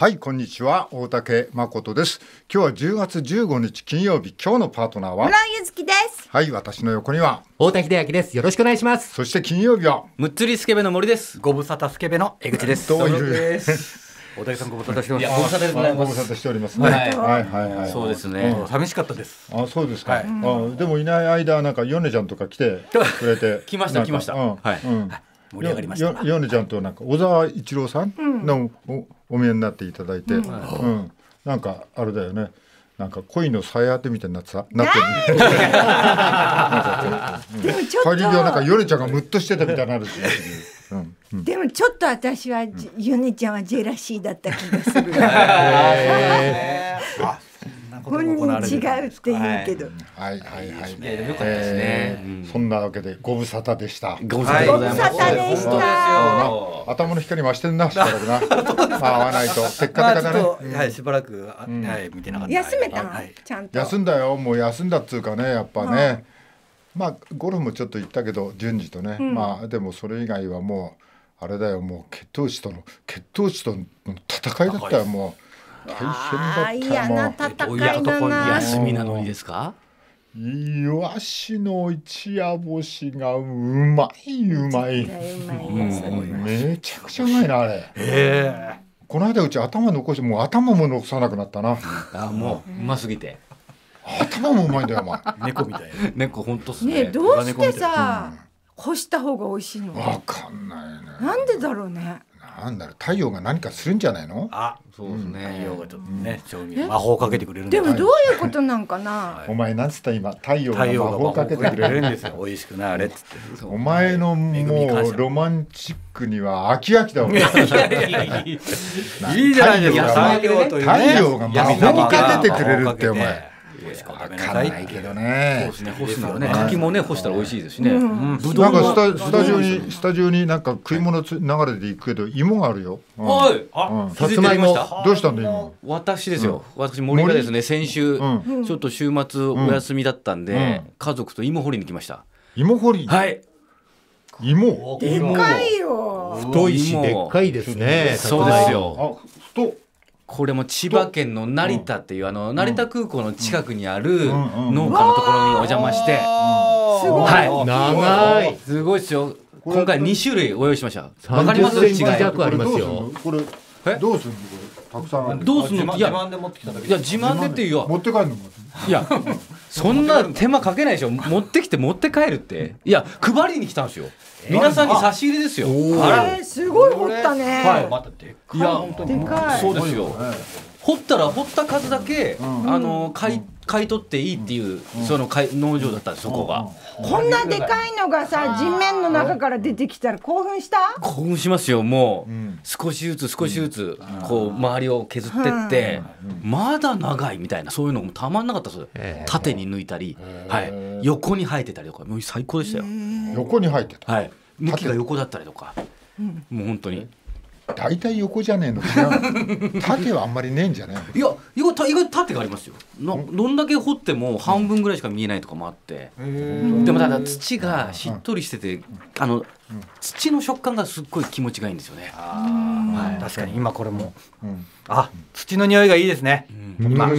はいこんにちは大竹誠です今日は10月15日金曜日今日のパートナーは村井ゆずきですはい私の横には大竹秀明ですよろしくお願いしますそして金曜日はむっつりスケベの森ですご無沙汰スケベの江口ですどういう 大竹さんご無沙汰してます。ます。ご無沙汰しておりますはいはいはいそうですね、寂しかったです。あ、そうですか。あ、でもいない間なんかヨネちゃんとか来てくれて。来ました来ました。はい、盛り上がりました。ヨネちゃんとなんか小沢一郎さんの。うんお見えになっていただいて、うん、なんかあれだよね。なんか恋の最果てみたいになってた。なってる。帰り際なんかヨネちゃんがムッとしてたみたいになるし。でもちょっと私は、うん、ヨネちゃんはジェラシーだった気がする。なことも行われる違うって言うけど、はい、はいはいはい、いやよかったですね、そんなわけでご無沙汰でしたご無沙汰でございました頭の光増してんなしばらくな合 わないとせっかくだね、はいしばらくはい見てなかった休めた、はい、ちゃんと休んだよもう休んだっつうかねやっぱね、まあゴルフもちょっと行ったけど順次とね、まあでもそれ以外はもうあれだよもう血糖値との血糖値との戦いだったよもう。大変だったな。嫌な戦いだ休みなのにですか？イワシの一夜干しがうまいうまい。めちゃくちゃうまいなあれ。ええこの間うち頭残してもう頭も残さなくなったな。あもううますぎて。頭もうまいんだよお前。猫みたいな。猫本当すね。ねどうしてさ、干した方が美味しいの？わかんないね。なんでだろうね。なんだろう太陽が何かするんじゃないのあそうですね、太陽がちょっとね、魔法かけてくれるでもどういうことなんかな、お前なんつった今太陽が魔法かけてくれるんですよ美味しくなれっつって お前のもうロマンチックには飽き飽きだいいじゃないですか太陽が魔法かけてくれるってお前辛しか食べないいけどねそうですね干すよね柿もね干したら美味しいですしね、うん、ぶなんかスタジオにスタジオになんか食い物つ流れていくけど芋があるよ、うん、はい、あ、うん、さつまいもどうしたんだ今私ですよ、私森がですね先週、ちょっと週末お休みだったんで、家族と芋掘りに来ました芋掘りはい芋でかいよ太いしでっかいですねそうですよ太これも千葉県の成田っていう、あの成田空港の近くにある農家のところにお邪魔して、すごい、はい、長いすごいですよ今回二種類ご用意しましたわかります違い弱ありますよこれどうするのたくさんあるどうするのいや自慢で持ってきただけいや自慢でっていうよ持って帰るのいやそんな手間かけないでしょ持ってきて持って帰るっていや配りに来たんですよ皆さんに差し入れですよ。あれすごい掘ったね。はい、またでっかい。いや、本当に。そうですよ。掘ったら掘った数だけ、あの買い買い取っていいっていう、その農場だったんですそこが、こんなでかいのがさ地面の中から出てきたら興奮した興奮しますよもう、少しずつ少しずつ、こう周りを削ってって、まだ長いみたいなそういうのもたまんなかったう縦に抜いたり、はい、横に生えてたりとかもう最高でしたよ横に生えてた、はい、向きが横だったりとか、もう本当に大体横じゃねえのかな。縦 はあんまりねえんじゃねえいや意外意外縦がありますよなどんだけ掘っても半分ぐらいしか見えないとかもあって、でもただ土がしっとりしてて、うん、あの、うん、土の食感がすっごい気持ちがいいんですよね、はい、確かに今これも、あ土の匂いがいいですね、今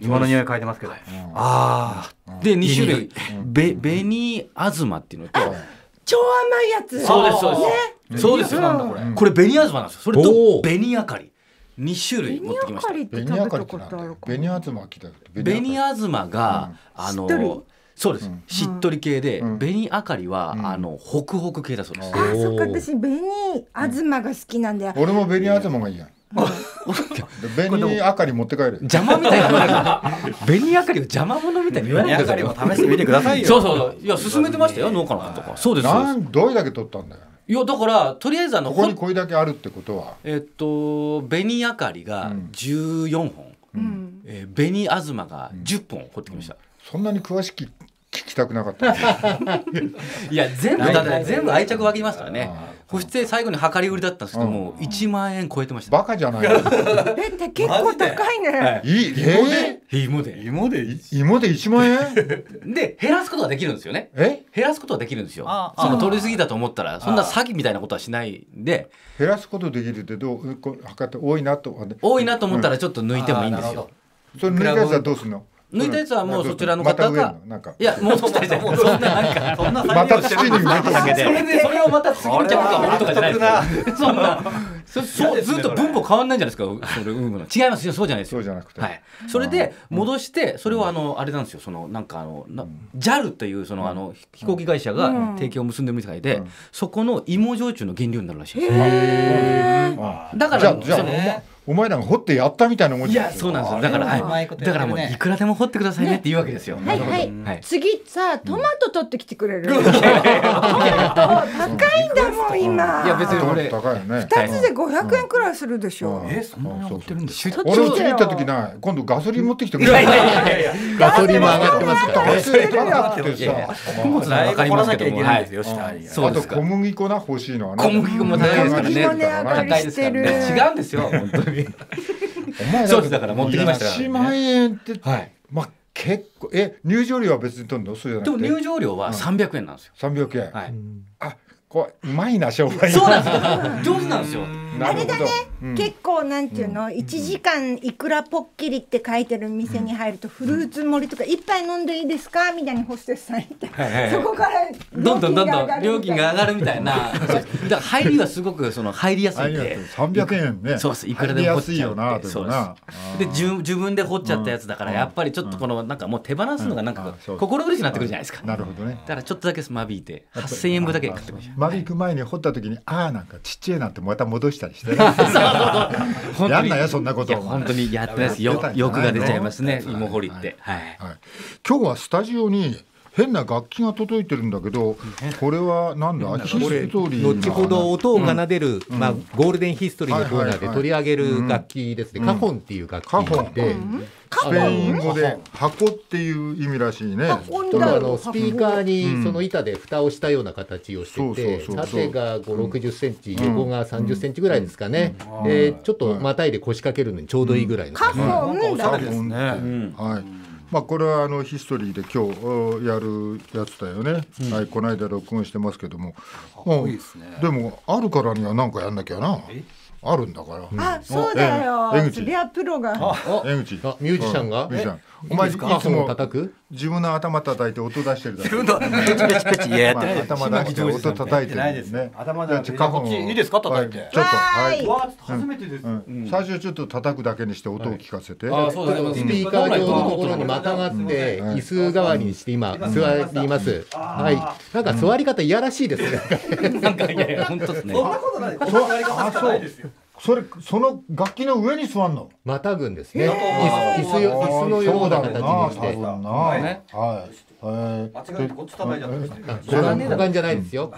今の匂い嗅いでますけど、ああで2種類「紅、うあずま」っていうのと「超甘いやつ。そうです、そうです。ね、そうですよ、なんだこれ。これ、紅あずまなんですよ。それと、紅あかり。二種類持ってきました。紅あかりって食べたこと紅あずまた紅あずまが、あの、そうです、しっとり系で、紅あかりは、あのホクホク系だそうです。あ、そっか、私紅あずまが好きなんだよ。俺も紅あずまがいいやん。紅あかり持って帰る邪魔みたいな 紅あかりを邪魔者みたいに言わないで紅あかりも試してみてくださいよそうそういや進めてましたよ農家の方とかそうですなどれだけ取ったんだよいやだからとりあえずあのここにこれだけあるってことはえっと紅あかりが14本、紅あずまが10本掘ってきました、そんなに詳しく聞きたくなかった いや全部だっ全部愛着湧きますからね保湿最後に量り売りだったんですけども、うん、万円超えてましたバカじゃない えって結構高いね、はい、いえー、芋で芋で芋で一万円 で減らすことができるんですよねえ減らすことができるんですよその取りすぎだと思ったらそんな詐欺みたいなことはしないで減らすことできるってどう測って多いなと多いなと思ったらちょっと抜いてもいいんですよ、それ抜いたやつはどうするの抜いたやつはもうそちらの方が、ま、いやもうそんななんかそんなまた土にまたけそれでそれをまた次の客が掘とかじゃないですそんなそ そうずっと分母変わんないんじゃないですかそれ違いますよそうじゃないですそうじゃなくて、はい、それで戻してそれをあのあれなんですよそのなんかあのな JAL というそのあの飛行機会社が提供を結んでるみたいでそこの芋焼酎の原料になるらしいですだからじゃあお前らが掘ってやったみたいなもんいやそうなんですよだから、はい、だからもういくらでも掘ってくださいねって言うわけですよ、はいはい次さトマト取ってきてくれる、高いんだもん今いや別に俺高いよね2つで500円くらいするでしょ、うえそんなに売ってるんですか俺も次行った時ない今度ガソリン持ってきてくれるいやいやガソリンも上がってますからね穀物な分かりますけどもはい小麦粉な欲しいのはね小麦粉も高いですからね違うんですよ本当にお前そうですだから持ってきましたかね、万円って、はい、まあ結構え入場料は別に取るのそうじゃなくでも入場料は三百円なんですよ、うん、円はいあこううまいな商売そうなんですよ上手なんですよあれだね、うん、結構なんていうの、うん、1時間いくらポッキリって書いてる店に入ると、フルーツ盛りとか一杯飲んでいいですかみたいにホステスさん言って、はいはい、そこからどんどんどんどん料金が上がるみたいなだから入りはすごくその入りやすいんで300円ねそうですいくらでも掘っちゃうそうですで自自分で掘っちゃったやつだから、やっぱりちょっとこのなんかもう手放すのがなんか心苦しくなってくるじゃないですか、なるほどねだからちょっとだけ間引いて8000円分だけ買ってまし間引く前に掘った時にああなんかちっちゃいなってまた戻したりしてなやんなよそんなこと本当にやってなす欲が出ちゃいますね芋掘りって、はい、今日はスタジオに変な楽器が届いてるんだけど、これはなんだ、後ほど音を奏でる、まあ、ゴールデンヒストリーのコーナーで取り上げる楽器ですね、カホンっていう楽器で。スペイン語で箱っていう意味らしいね。あのスピーカーにその板で蓋をしたような形をしてて、縦が5、60センチ、横が30センチぐらいですかね。で、ちょっとまたいで腰掛けるのにちょうどいいぐらいの。カホンですね。はい。まあ、これはあのヒストリーで今日やるやつだよね、うん、はい、この間録音してますけども、いいでね、でもあるからには何かやんなきゃな。あるんだから。あ、そうだよ。江口。そりプロが。江口。ミュージシャンが。ミュージシャン。お前いつも叩く自分の頭叩いて音出してるだけ。自分のペチペチペチいやってい。頭音叩いてるね。いいですか叩いて。ちょっとはい。初めてです。最初ちょっと叩くだけにして音を聞かせて。あそうですスピーカー上のところにまたがって椅子代わりにして今座っています。はい。なんか座り方いやらしいですね。なんかいやいや本当ですね。そんなことない。座り方ないですよ。それその楽器の上に座るのまたぐんですね、椅子椅子のような形にしてはい、ねはいえー、間違えてこっち叩いちゃった五感じゃないですよ、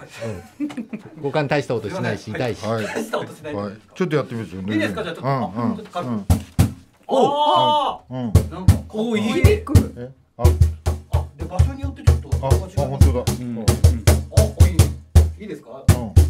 五感大した音しないし痛いし、大した音しない、はい、ちょっとやってみていいですかじゃちょっと、うんうん、ちょっと軽く、うんおうん、なんかこう響くえああで場所によってちょっとああ本当だ、うんうん、あいいいいですかうん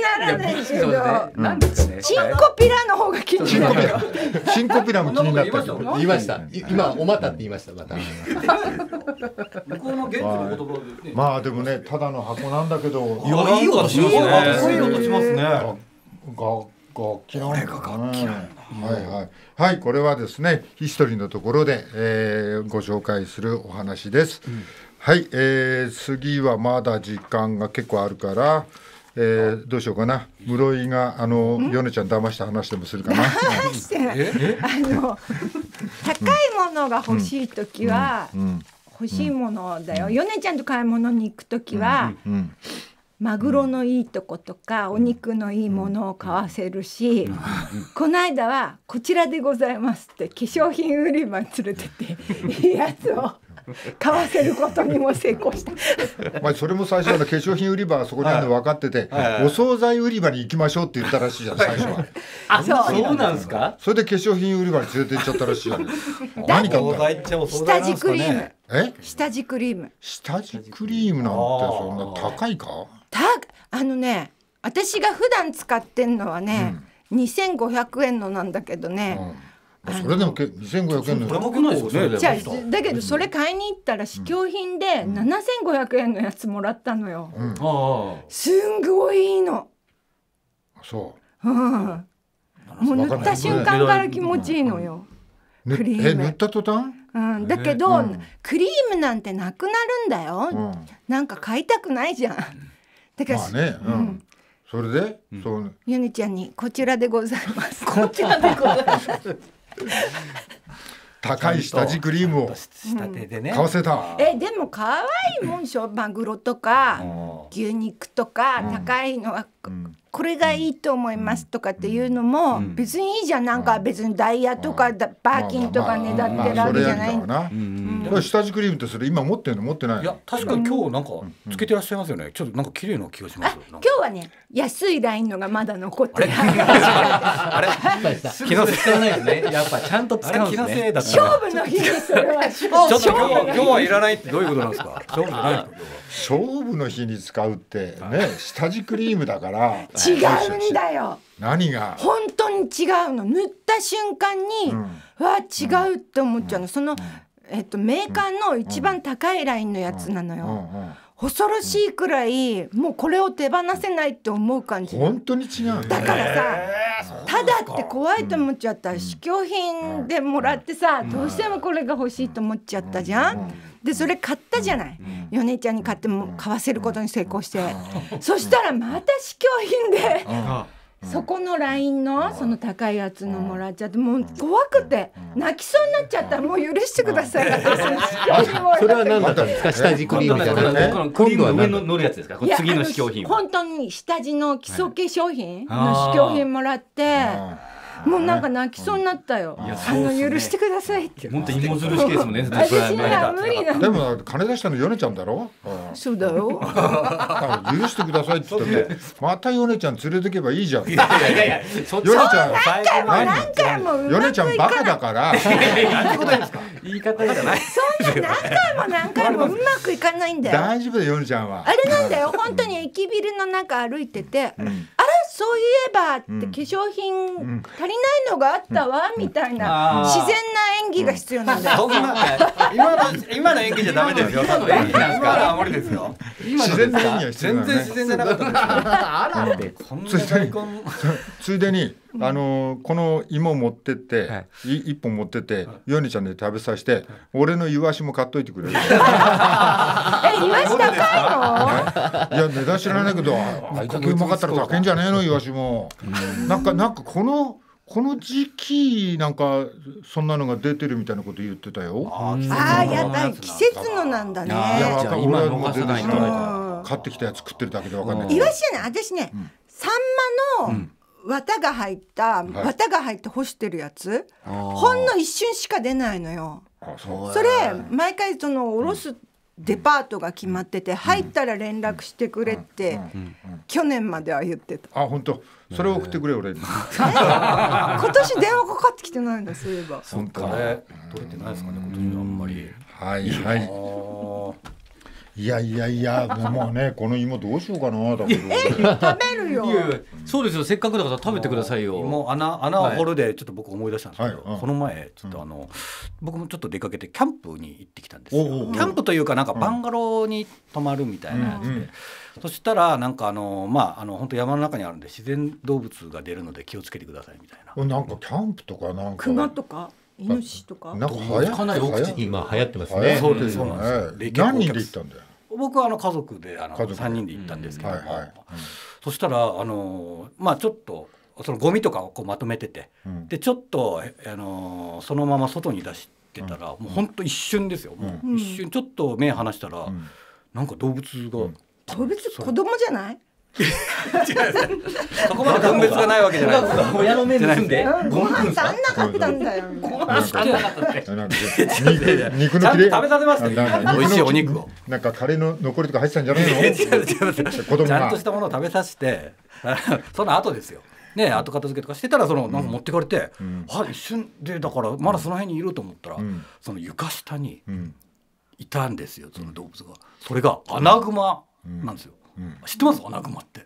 らないですけど、なんですね。チンコピラの方が気になる。チンコピラも気になった。言いました。今おまたって言いました。また。向こうの現地の言葉で。まあでもね、ただの箱なんだけど。いい音しますね。いい音しますね。楽楽器なんだはいはい、はい、これはですねヒストリーのところで、えご紹介するお話です。はい、えー、次はまだ時間が結構あるから、えー、どうしようかな室井があの米ちゃん騙した話でもするかな。あの高いものが欲しい時は、欲しいものだよ。米ちゃんと買い物に行く時は、マグロのいいとことか、お肉のいいものを買わせるし、この間はこちらでございますって化粧品売り場に連れてって いいやつを。買わせることにも成功した まあそれも最初の化粧品売り場はそこにあるの分かってて、はい、お惣菜売り場に行きましょうって言ったらしいじゃん最初はあそうなんですかそれで化粧品売り場に連れて行っちゃったらしいじゃん何買ったの下地クリームえ下地クリーム下地クリームなんてそんな高いかたあのね私が普段使ってんのはね、うん、2500円のなんだけどね、うんそれでも2500円の高くなだけどそれ買いに行ったら試供品で7500円のやつもらったのよ、うんうん、すんごいいいのそう、うん、もう塗った瞬間から気持ちいいのよ、ね、クリーム塗った途端うん、だけど、クリームなんてなくなるんだよ、うん、なんか買いたくないじゃんだから、まあね、うん、それで、うん、そうゆにちゃんにこちらでございますこちらでございます 高い下地クリームを買わせたえでも可愛いもんしょマグロとか牛肉とか高いのは、これがいいと思いますとかっていうのも、別にいいじゃんなんか別にダイヤとかだ、バーキンとかねだってるわけじゃないんこれ下地クリームってそれ今持ってるの持ってないいや確かに今日なんかつけてらっしゃいますよねちょっとなんか綺麗な気がします今日はね安いラインのがまだ残ってるあれ 気のせいだよねやっぱちゃんと使うんですね勝負の日ですそれはちょっと今日今日はいらないってどういうことなんですか勝負じゃない勝負の日に使うってね下地クリームだから違うんだよ何が本当に違うの塗った瞬間に、うん、わ違うって思っちゃうの、うん、その、えっと、メーカーの一番高いラインのやつなのよ、恐ろしいくらい、もうこれを手放せないって思う感じ本当に違う、だからさ、えー、ただって怖いと思っちゃった、うん、試供品でもらってさ、うん、どうしてもこれが欲しいと思っちゃったじゃん、うんでそれ買ったじゃない、うん、米ちゃんに買っても買わせることに成功して、そしたらまた試供品で。そこの LINE のその高いやつのもらっちゃってもう怖くて泣きそうになっちゃったらもう許してください私の試供品それは何だったんですか下地クリームじゃなクリームの上の乗るやつですか次の試供品本当に下地の基礎化粧品の試供品もらって。もうなんか泣きそうになったよ。あの許してくださいって。本当芋づる式ですもんね。私には無理なでも金出したのヨネちゃんだろ。そうだよ。許してくださいって言ってまたヨネちゃん連れてけばいいじゃん。いやいやいや。ヨネちゃん何回も何回もヨネちゃんバカだから。方じゃない。そんな何回も何回も うまくいかないんだよ。大丈夫だよ、ちゃんは。あれなんだよ、本当に駅ビルの中歩いてて、あれそういえばって化粧品足りないのがあったわ、みたいな、自然な演技が必要なんだよ。今の今の演技じゃダメですよ。今の演技なんか無理ですよ。自然な演技は必要全然自然じゃなかったあらでこんな大根。ついでに。あのこの芋持ってって、はい、い1本持ってって、ヨニちゃんで食べさせて、俺のイワシも買っといてくれる。え、イワシ高いの？いや値段知らないけど、あいだうまかったら高いんじゃねえのイワシも。なんかなんかこの。この時期なんかそんなのが出てるみたいなこと言ってたよ。ああやっぱ季節のなんだね。いや今逃さないと。買ってきたやつ食ってるだけでわかんない。イワシじゃない。私ね、サンマの綿が入った綿が入って干してるやつ、ほんの一瞬しか出ないのよ。そそれ毎回そのおろすデパートが決まってて、入ったら連絡してくれって、去年までは言ってた。あ本当それを送ってくれ俺今年電話かかってきてないんだそういえば。そっかね取れてないですかね今年あんまり。はいはい。いやいやいや、まあね、この芋どうしようかな、だけど。食べるよ。そうですよ、せっかくだから食べてくださいよ。もう穴、穴を掘るで、ちょっと僕思い出したんですけど、この前、ちょっとあの。僕もちょっと出かけて、キャンプに行ってきたんですよ。キャンプというか、なんかバンガローに泊まるみたいなやつで。そしたらなんかあのまああの本当山の中にあるんで自然動物が出るので気をつけてくださいみたいな。なんかキャンプとかなんか。熊とか。イノシシとか。なんか流行かなり今流行ってますね。そうですそうなんです。何人で行ったんだよ。僕はあの家族であの3人で行ったんですけども、そしたらあのまあちょっとそのゴミとかをこうまとめてて、うん、でちょっとあのそのまま外に出してたら、もう本当一瞬ですよ、もう一瞬ちょっと目離したら、うなんか動物が、動物子供じゃない そこまで分別がないわけじゃない。親の目盗んで。ご飯足んなかったんだよ。ご飯足んなかったって。肉の切れ。食べさせます美味しいお肉を。なんかカレーの残りとか入ってたんじゃないの？ちゃんとしたものを食べさせて、その後ですよ。ね、後片付けとかしてたらそのなんか持ってかれて、あ一瞬でだからまだその辺にいると思ったら、その床下にいたんですよその動物が、それがアナグマなんですよ。知ってますアナグマって。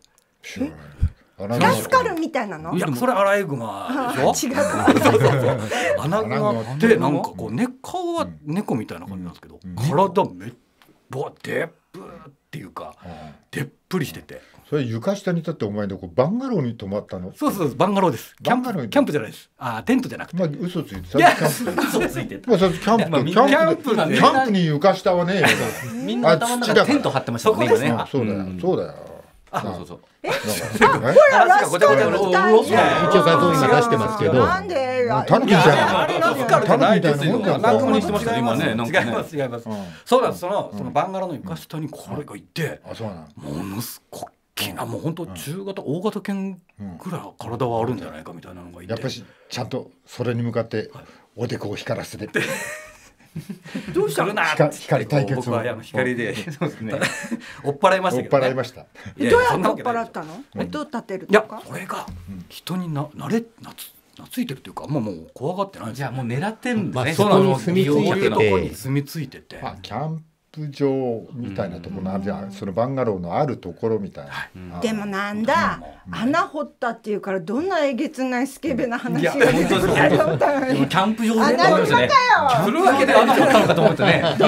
ラスカルみたいなのいやそれアライグマでしょ違うアナグマってなんかこう、ね、顔は猫みたいな感じなんですけど、うん、体めっぼでっぶーって。っていうか、でっぷりしてて、それ床下に立ってお前どこバンガローに泊まったのそうそうバンガローですキャンプキャンプじゃないですあテントじゃなくてまあ嘘ついてたいや嘘ついてた、まあ、キャンプ、まあ、キャンプキャンプに床下はねみんな頭の中テント張ってましたねねそうだよそうだよあそうそうそう。ほら、ラスト一応画像今出してますけど。なんでな。タヌキみたいな。あれナスカルじゃないですよ。なんかにしてましたね今ね。違います違います。そうなんですそのそのバンガラの床下にこれがいて、ものすごくきなもう本当中型、大型犬ぐらい体はあるんじゃないかみたいなのがいて、やっぱりちゃんとそれに向かっておでこを光らせて。どうしたのな光対決は光で 追っ払いましたけど、追っ払いましたどうやって追っ払ったのどう立てるとかいやこれが人にな慣れなつ懐いてるというか、まあ、もう怖がってないじゃあもう狙ってるんですね、まあ、そこに住み着いてて、まあ、キャンプ場みたいなところのあるじゃん、そのバンガローのあるところみたいな、でもなんだ、穴掘ったっていうからどんなえげつないスケベな話をキャンプ場で穴掘ったよするわけで穴掘ったのかと思ってねローじ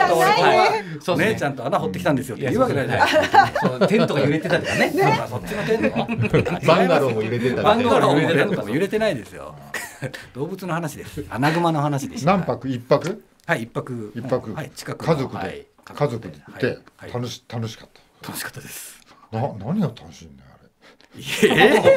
ゃないねそねちゃんと穴掘ってきたんですよって言うわけないじゃんテントが揺れてたとかねそっちのテントバンガローも揺れてたバンガローも揺れてたとか揺れてないですよ 動物の話です穴熊の話でし何泊一泊はい一泊一泊、はい、近く家族で、家族で行って、楽し楽しかった楽しかったですな何が楽しいんだよえ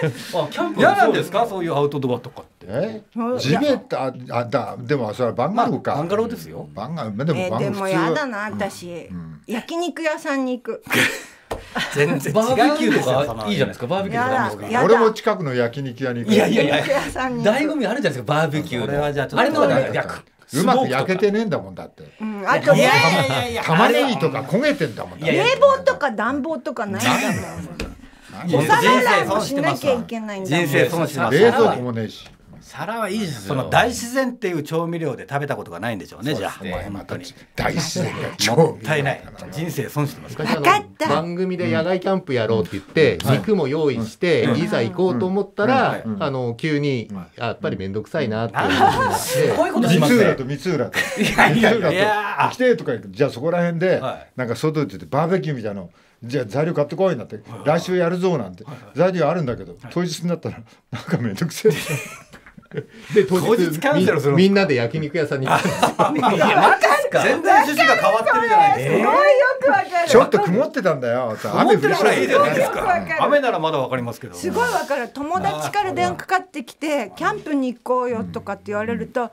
ー、あキャンプ嫌なんですかそういうアウトドアとかって。え地べたあだでもそれはバンガローか、まあ。バンガローですよ。バンガローでもバンガロー、えー、でもやだな私、うん焼肉屋さんに行く。全然バーベキューとかいいじゃないですかバーベキューとかですか俺も近くの焼肉屋に行くいやいやいや醍醐味あるじゃないですかバーベキューあれはじゃあちょっとあれの焼くうまく焼けてねえんだもんだって。うん、あとね、玉ねぎとか焦げてんだもん。冷房とか暖房とかないんだもん。お皿洗いもしなきゃいけないんだもん。人生損してます。冷蔵庫もねえし。皿はいいですその大自然っていう調味料で食べたことがないんでしょうねじゃあ本当に大自然が超ったない人生損してます番組で野外キャンプやろうって言って肉も用意していざ行こうと思ったらあの急にやっぱり面倒くさいなってこういうことしますね三浦と三浦と来てとかじゃあそこら辺でなんか外でバーベキューみたいなのじゃあ材料買ってこいなって来週やるぞなんて材料あるんだけど当日になったらなんか面倒くさいで当日キャンセルするみんなで焼肉屋さんに行くんです全然趣旨が変わってるじゃないですか。すごいよくわかる。ちょっと曇ってたんだよ。雨降りそういいじゃないですか。雨ならまだわかりますけど。すごいわかる。友達から電話かかってきて、キャンプに行こうよとかって言われると、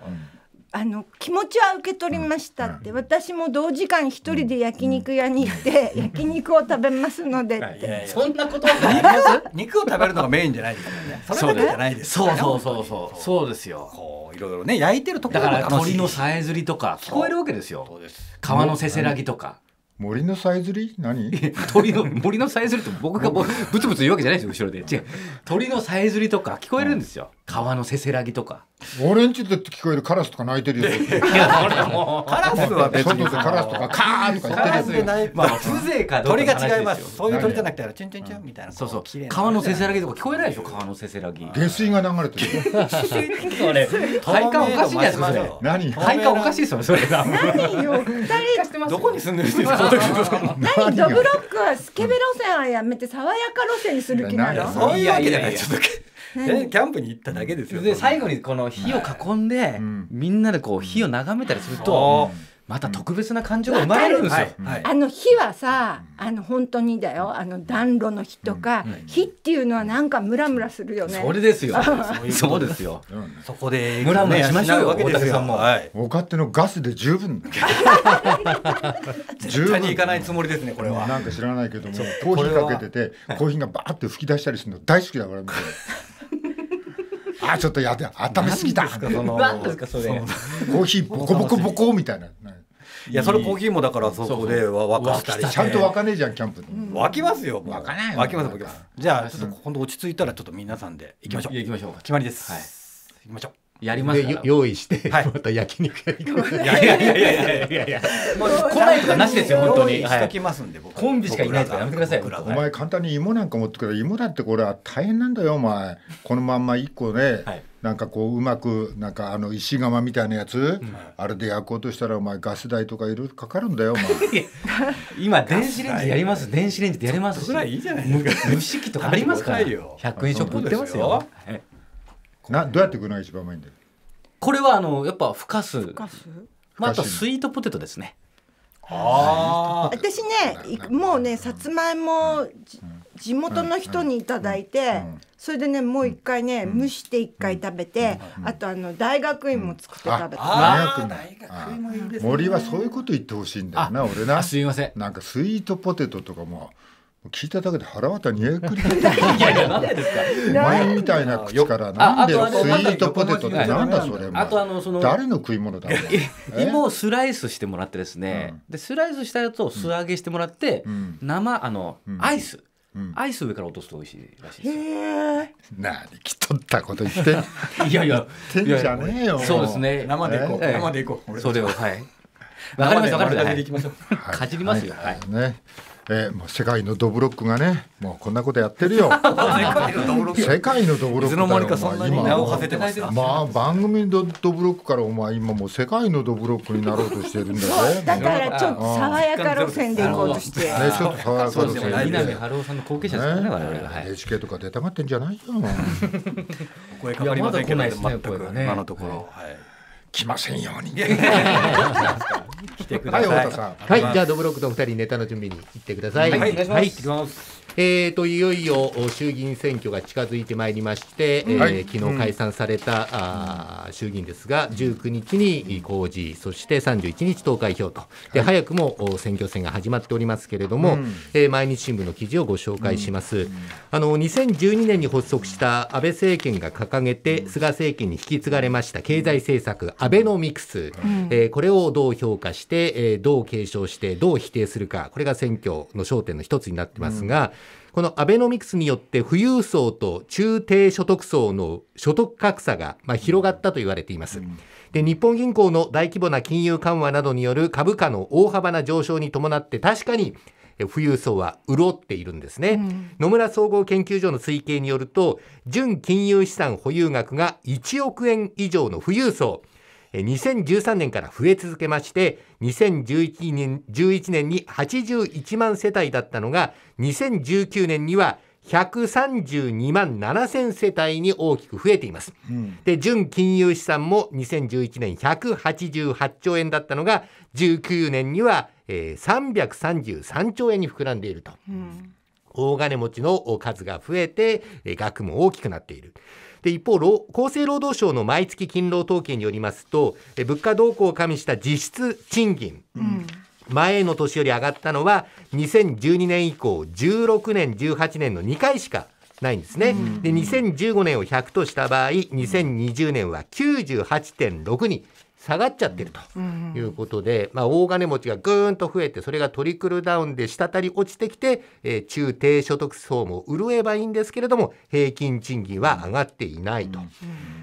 あの気持ちは受け取りましたって、私も同時間一人で焼肉屋に行って、うん、焼肉を食べますのでってそんなことは 肉を食べるのがメインじゃないですからね それじゃないですそうそうそうそうそう ですよこういろいろね焼いてるところだから鳥のさえずりとか聞こえるわけですよ川のせせらぎとか。森のさえずり何鳥の森のさえずりって僕がブツブツ言うわけじゃないですよ後ろで違う鳥のさえずりとか聞こえるんですよ、うん川のせせらぎとか。俺んちで聞こえるカラスとか泣いてるよ。いや、そもう。カラスは別に。カラスとか、カーとか言ってるまあ、風情かどうか。鳥が違います。そういう鳥じゃなくて、チュンチュンチュンみたいな。そうそう。川のせせらぎとか聞こえないでしょ、川のせせらぎ。下水が流れてる。体感おかしいそれ。何体感おかしいですよ、それ。何よ。二人。どこに住んでるんですか何ドブロックはスケベ路線はやめて、爽やか路線にする気なのそういうわけじゃない。ちょっと。ね、キャンプに行っただけですよで最後にこの火を囲んで、はい、みんなでこう火を眺めたりすると、また特別な感情が生まれるんですよ。あの火はさ、あの本当にだよ、あの暖炉の火とか、うんうん、火っていうのはなんかムラムラするよね。それですよ。そうですよ。そこでムラムラしましょうよ。大竹さんも、はい、お勝手のガスで十分。十分に行かないつもりですねこれは。なんか知らないけども、コーヒーかけててコーヒーがバーって吹き出したりするの大好きだから。あちょっとやだ温めすぎたなんですかそれコーヒー ボコボコボコみたいないやそれコーヒーもだからそこで沸かしたりちゃんと沸かねえじゃんキャンプ沸きますよ沸かない沸きますじゃちょっと今度落ち着いたらちょっと皆さんで行きましょう行きましょう決まりですはい。行きましょうやります用意して、はい、また焼肉やりかいやいやいやいやいやいやもう来ないとかなしですよ本当にしときますんで、コンビしかいないとかやめてくださいお前簡単に芋なんか持ってくる芋だってこれは大変なんだよお前このまんま一個ね、はいなんかこううまくなんかあの石窯みたいなやつ、あれで焼こうとしたらお前ガス代とかいろいろかかるんだよ 今電子レンジやります電子レンジでやりますし蒸し器とかありますから100円ショップ売ってますよなどうやっていくのが一番うまいんだよこれはあのやっぱふかすまあ、あスイートポテトですねああ私ねもうねさつまいも、地元の人に頂いて、それでねもう一回ね、蒸して一回食べて、あとあの大学院も作って食べて、森はそういうこと言ってほしいんだよな俺なすいませんなんかスイートポテトとかも聞いただけで腹渡にえくり いやいやなんでですか前みたいな口からなんでスイートポテトってなんだそれあとあのその誰の食い物だ芋をスライスしてもらってですね、でスライスしたやつを素揚げしてもらって、生あの、アイス、アイス上から落とすと美味しいらしいですよ。何きとったこと言って。いやいや、てんじゃねえよ。そうですね。生でいこう。生でいこう。それをはい。わかりました。わかりました。かじりますよ。はい。ね。えー、もう世界のどブロックがね、もうこんなことやってるよ。世界のどブロック。いつの間にかそんなに名を馳せてますまあ番組のどブロックからお前今もう世界のどブロックになろうとしてるんだよ。だからちょっと爽やか路線で行こうとして。ね、ちょっと爽やか路線で。南春夫さんの後継者ですからね我々が。h k とか出たがってんじゃないよ。声かかりませんけどね。今のところ。はい。来ませんように。来てください。はい、じゃあ、どぶろくと二人ネタの準備に行ってください。はい、はい、お願いします。えーと、いよいよ衆議院選挙が近づいてまいりまして、うえー、はい、昨日解散された、うん、あ衆議院ですが19日に公示そして31日投開票とで、早くも選挙戦が始まっておりますけれども、うん、えー、毎日新聞の記事をご紹介します、うん、あの2012年に発足した安倍政権が掲げて菅政権に引き継がれました経済政策アベノミクス、えー、これをどう評価して、えー、どう継承してどう否定するかこれが選挙の焦点の一つになってますが、このアベノミクスによって富裕層と中低所得層の所得格差が、まあ、広がったと言われています。で日本銀行の大規模な金融緩和などによる株価の大幅な上昇に伴って確かに富裕層は潤っているんですね、うん、野村総合研究所の推計によると純金融資産保有額が1億円以上の富裕層2013年から増え続けまして2011年 ,11 年に81万世帯だったのが2019年には132万7000世帯に大きく増えています、うん、で純金融資産も2011年188兆円だったのが19年には、えー、333兆円に膨らんでいると、うん、大金持ちの数が増えて額も大きくなっている。で一方厚生労働省の毎月勤労統計によりますと物価動向を加味した実質賃金、うん前の年より上がったのは2012年以降16年18年の2回しかないんですね、うん、で2015年を100とした場合2020年は98.6に下がっちゃってるということで、まあ、大金持ちがぐーんと増えてそれがトリクルダウンで滴り落ちてきて、えー、中低所得層も潤えばいいんですけれども平均賃金は上がっていないと。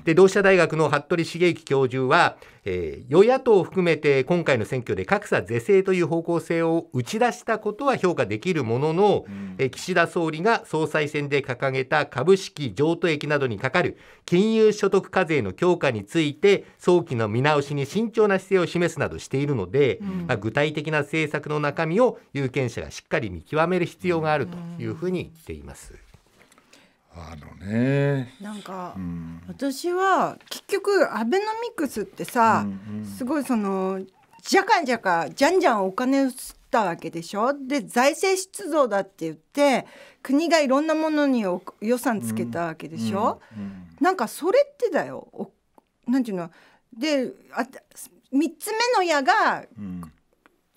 で同志社大学の服部茂之教授はえー、与野党を含めて今回の選挙で格差是正という方向性を打ち出したことは評価できるものの、うん、え岸田総理が総裁選で掲げた株式譲渡益などにかかる金融所得課税の強化について早期の見直しに慎重な姿勢を示すなどしているので、うん、まあ、具体的な政策の中身を有権者がしっかり見極める必要があるというふうに言っています。あのねなんか、うん、私は結局アベノミクスってさ、うんうん、すごいそのじゃかじゃかじゃんじゃんお金移ったわけでしょで財政出動だって言って国がいろんなものに予算つけたわけでしょ、うんうんうん、なんかそれってだよなんていうのであ3つ目の矢が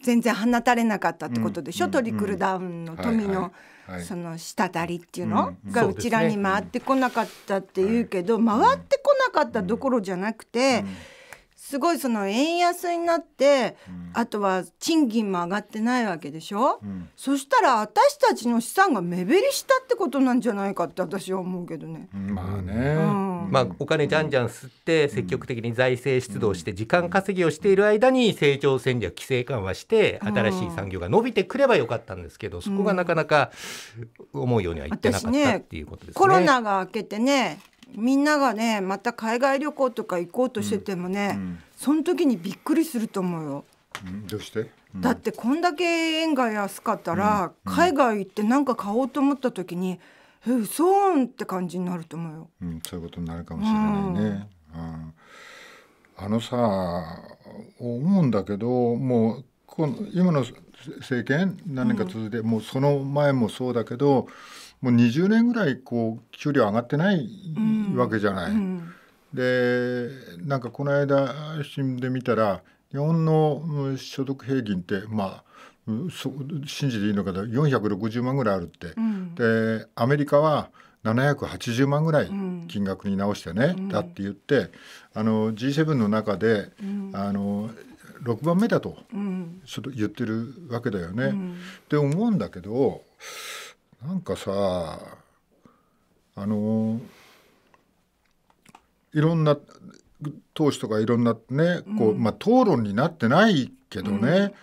全然放たれなかったってことでしょ、トリクルダウンの富の。はいはいその滴りっていうの、がうちらに回ってこなかったっていうけど、回ってこなかったどころじゃなくて。すごいその円安になって、うん、あとは賃金も上がってないわけでしょ、うん、そしたら私たちの資産が目減りしたってことなんじゃないかって私は思うけどね。まあね、うん、まあ、お金じゃんじゃん吸って積極的に財政出動して時間稼ぎをしている間に成長戦略規制緩和して新しい産業が伸びてくればよかったんですけどそこがなかなか思うようにはいってなかったっていうことですね。ねコロナが明けてねみんながねまた海外旅行とか行こうとしててもね、うんその時にびっくりすると思うよ。どうして、うん、だってこんだけ円が安かったら、海外行って何か買おうと思った時に「えそうん」って感じになると思うよ。うん、そういうことになるかもしれないね。うんあのさ思うんだけどもうこ今の政権何年か続いて、もうその前もそうだけどもう20年ぐらいこう給料上がってないわけじゃない。うん、でなんかこの間新聞で見たら日本の所得平均ってまあ信じていいのかと460万ぐらいあるって、うん、でアメリカは780万ぐらい金額に直してね、うん、だって言ってあの G7 の中で、うん、あの6番目だと、うん、言ってるわけだよね。って思うんだけどなんかさあのいろんな党首とかいろんなねこう、まあ、討論になってないけどね、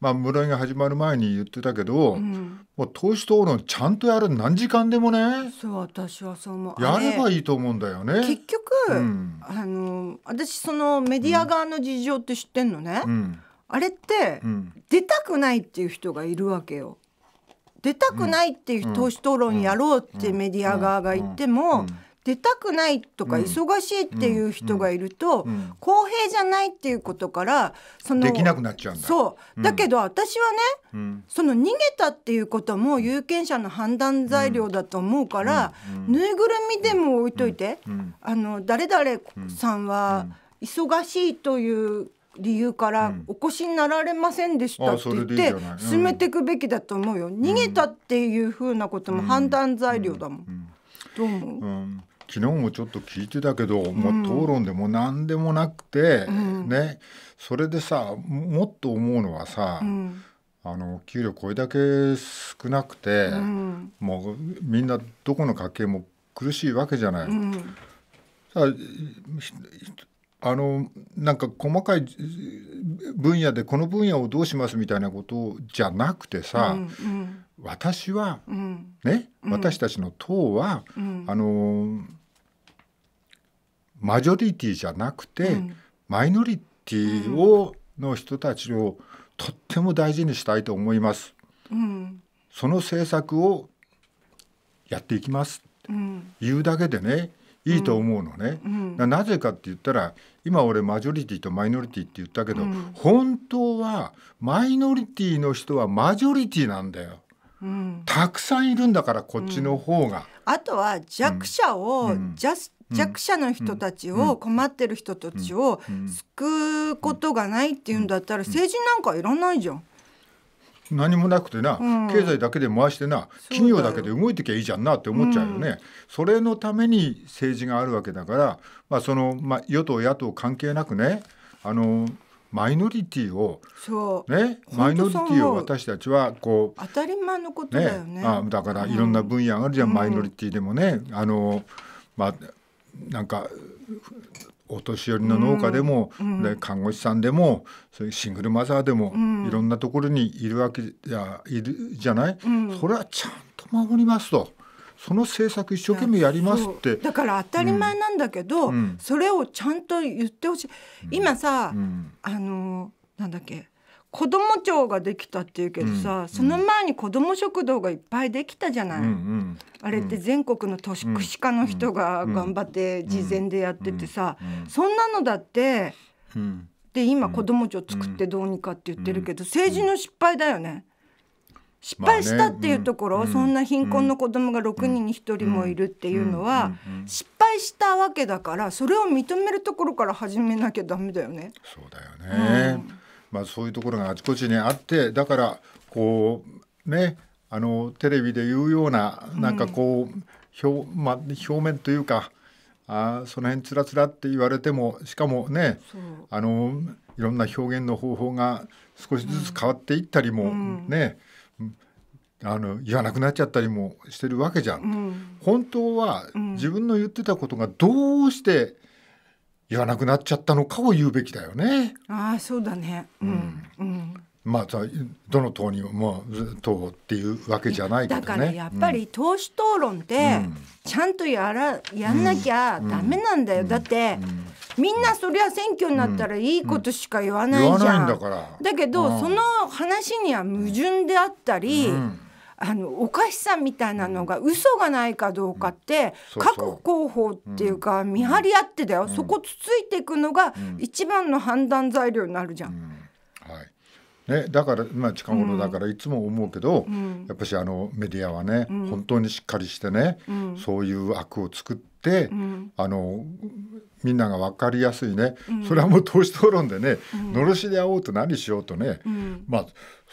まあ、室井が始まる前に言ってたけど、うん、もう党首討論ちゃんとやる何時間でもねそう私はそう思うやればいいと思うんだよね結局、うん、あの私そのメディア側の事情って知ってんのね、うん、あれって、出たくないっていう人がいるわけよ出たくないっていう党首討論やろうってメディア側が言っても。出たくないとか忙しいっていう人がいると、公平じゃないっていうことからそのできなくなっちゃうんだそうだけど私はね、その逃げたっていうことも有権者の判断材料だと思うから、ぬいぐるみでも置いといて、あの誰々さんは忙しいという理由からお越しになられませんでしたって言って進めていくべきだと思うよ、逃げたっていうふうなことも判断材料だもん、どう思う、昨日もちょっと聞いてたけど、もう討論でも何でもなくて、うん、ねそれでさもっと思うのはさ、うん、あの給料これだけ少なくて、うん、もうみんなどこの家計も苦しいわけじゃない。うん、あのなんか細かい分野でこの分野をどうしますみたいなことじゃなくてさ、うんうん私は、うん、ね、うん、私たちの党は、うん、あのマジョリティじゃなくて、マイノリティを、の人たちをとっても大事にしたいと思います。その政策をやっていきます、言うだけでねいいと思うのね。なぜかって言ったら今俺マジョリティとマイノリティって言ったけど、うん、本当はマイノリティの人はマジョリティなんだよ。うん、たくさんいるんだからこっちの方が。うん、あとは弱者をジャス、弱者の人たちを困ってる人たちを救うことがないっていうんだったら政治なんかいらないじゃん。何もなくてな、うん、経済だけで回してな企業だけで動いてきゃいいじゃんなって思っちゃうよね、うん、それのために政治があるわけだから、まあそのまあ、与党野党関係なくねあのマイノリティをねマイノリティを私たちはこう当たり前のことだよね、ね、あだからいろんな分野があるじゃん、うん、マイノリティでもねあのまあなんかお年寄りの農家でも、で看護師さんでもそういうシングルマザーでも、いろんなところにいるわけいやいるじゃない、それはちゃんと守りますと。その政策一生懸命やりますってだから当たり前なんだけど、うん、それをちゃんと言ってほしい、今さ、うん、あのなんだっけ子ども庁ができたっていうけどさ、うん、その前に子ども食堂がいっぱいできたじゃない、うんうん、あれって全国の都市区歯科の人が頑張って事前でやっててさ、そんなのだって、で今子ども庁作ってどうにかって言ってるけど政治の失敗だよね。失敗したっていうところ、そんな貧困の子供が6人に1人もいるっていうのは、失敗したわけだからそれを認めるところから始めなきゃダメだよね。そうだよね、うんまあ、そういうところがあちこちにあってだからこうねあのテレビで言うようななんかこう、表まあ、表面というかあその辺つらつらって言われてもしかもねあのいろんな表現の方法が少しずつ変わっていったりも、ね、あの言わなくなっちゃったりもしてるわけじゃん。本当は自分の言ってたことがどうして、言わなくなっちゃったのかを言うべきだよね。ああそうだね。うん、うん、まあどの党にも党っていうわけじゃないけどね。だからやっぱり党首討論ってちゃんとやらやんなきゃダメなんだよ。だって。みんなそりゃ選挙になったらいいことしか言わないじゃん。だけど、その話には矛盾であったり、うんあのおかしさみたいなのが嘘がないかどうかって、各広報っていうか見張り合ってだよ、そこつついていくのが一番の判断材料になるじゃん。はいね、だから、まあ、近頃だからいつも思うけど、うん、やっぱしあのメディアはね、うん、本当にしっかりしてね、うん、そういう悪を作って、あのみんなが分かりやすいね、それはもう党首討論でね、のろしで会おうと何しようとね、まあ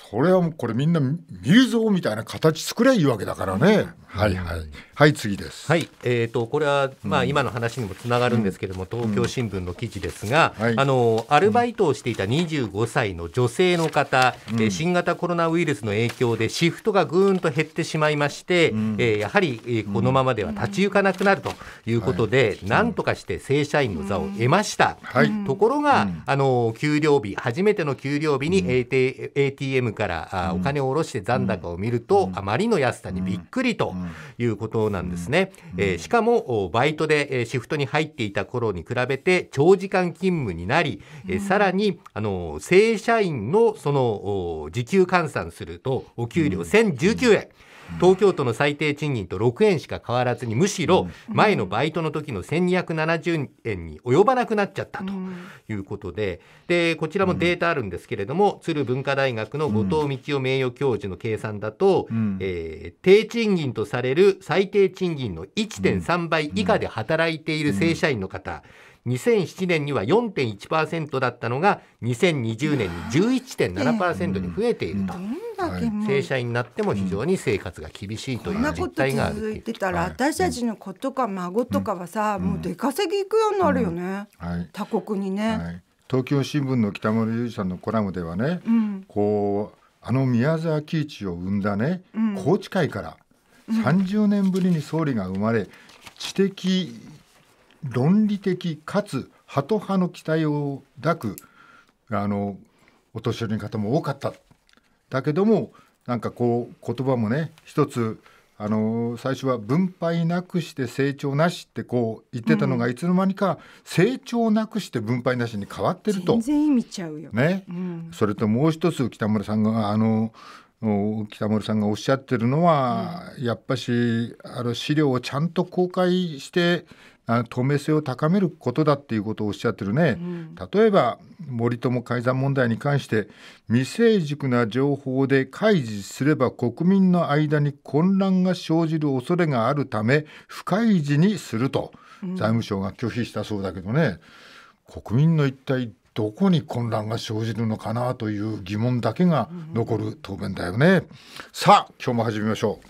それはもうこれみんな見るぞみたいな形作れいいわけだからね。はいはい。はい、次です。はい、えっ、ー、と、これは、まあ、今の話にもつながるんですけれども、うん、東京新聞の記事ですが、うん、あの、アルバイトをしていた25歳の女性の方、うん、えー、新型コロナウイルスの影響でシフトがぐーんと減ってしまいまして、うん、えー、やはり、えー、このままでは立ち行かなくなるということで、うん、なんとかして正社員の座を得ました。はい、ところが、あの、給料日、初めての給料日に AT、ATM からあお金を下ろして残高を見ると、あまりの安さにびっくりということなんですね。えー、しかもバイトでシフトに入っていた頃に比べて長時間勤務になり、えー、さらにあの正社員のそのお時給換算するとお給料1019円。東京都の最低賃金と6円しか変わらずにむしろ前のバイトの時の1270円に及ばなくなっちゃったということででこちらもデータあるんですけれども鶴文化大学の後藤道夫名誉教授の計算だと、えー、低賃金とされる最低賃金の1.3倍以下で働いている正社員の方、2007年には4.1%だったのが2020年に11.7%に増えていると。正社員になっても非常に生活が厳しいという実態がある、ん、こんなこと続いてたら、私たちの子とか孫とかはさ、もう出稼ぎ行くようになるよね、他国にね、東京新聞の北村裕二さんのコラムではね、こうあの宮沢喜一を生んだね、宏池会から30年ぶりに総理が生まれ知的論理的かつハト派の期待を抱くあのお年寄りの方も多かっただけどもなんかこう言葉もね一つあの最初は分配なくして成長なしってこう言ってたのが、いつの間にか成長なくして分配なしに変わってると、全然意味ちゃうよ、ね、うん、それともう一つ北村さんがあの北村さんがおっしゃってるのは、うん、やっぱしあの資料をちゃんと公開して透明性を高めることだっていうことをおっしゃってるね、うん、例えば森友改ざん問題に関して未成熟な情報で開示すれば国民の間に混乱が生じる恐れがあるため不開示にすると財務省が拒否したそうだけどね、うん、国民の一体どこに混乱が生じるのかなという疑問だけが残る答弁だよね。うん、さあ今日も始めましょう。